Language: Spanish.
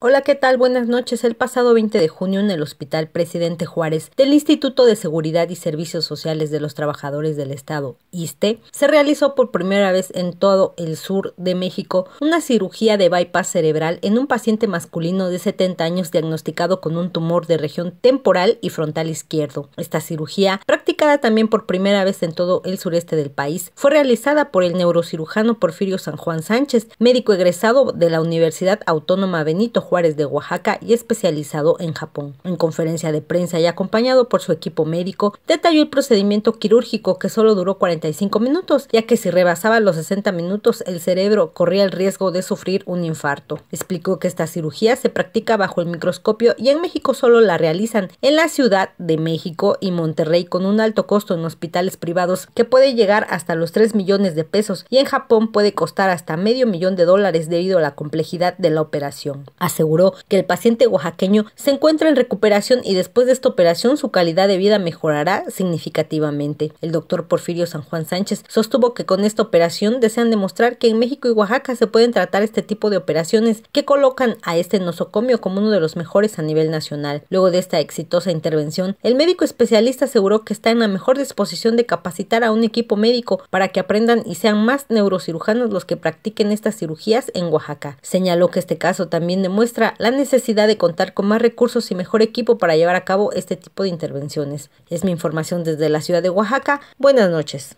Hola, ¿qué tal? Buenas noches. El pasado 20 de junio en el Hospital Presidente Juárez del Instituto de Seguridad y Servicios Sociales de los Trabajadores del Estado, ISTE, se realizó por primera vez en todo el sur de México una cirugía de bypass cerebral en un paciente masculino de 70 años diagnosticado con un tumor de región temporal y frontal izquierdo. Esta cirugía, practicada también por primera vez en todo el sureste del país, fue realizada por el neurocirujano Porfirio San Juan Sánchez, médico egresado de la Universidad Autónoma Benito Juárez de Oaxaca y especializado en Japón. En conferencia de prensa y acompañado por su equipo médico, detalló el procedimiento quirúrgico que solo duró 45 minutos, ya que si rebasaba los 60 minutos el cerebro corría el riesgo de sufrir un infarto. Explicó que esta cirugía se practica bajo el microscopio y en México solo la realizan en la Ciudad de México y Monterrey con un alto costo en hospitales privados que puede llegar hasta los 3 millones de pesos y en Japón puede costar hasta medio millón de dólares debido a la complejidad de la operación. Así aseguró que el paciente oaxaqueño se encuentra en recuperación y después de esta operación su calidad de vida mejorará significativamente. El doctor Porfirio San Juan Sánchez sostuvo que con esta operación desean demostrar que en México y Oaxaca se pueden tratar este tipo de operaciones que colocan a este nosocomio como uno de los mejores a nivel nacional. Luego de esta exitosa intervención, el médico especialista aseguró que está en la mejor disposición de capacitar a un equipo médico para que aprendan y sean más neurocirujanos los que practiquen estas cirugías en Oaxaca. Señaló que este caso también demuestra la necesidad de contar con más recursos y mejor equipo para llevar a cabo este tipo de intervenciones. Es mi información desde la ciudad de Oaxaca. Buenas noches.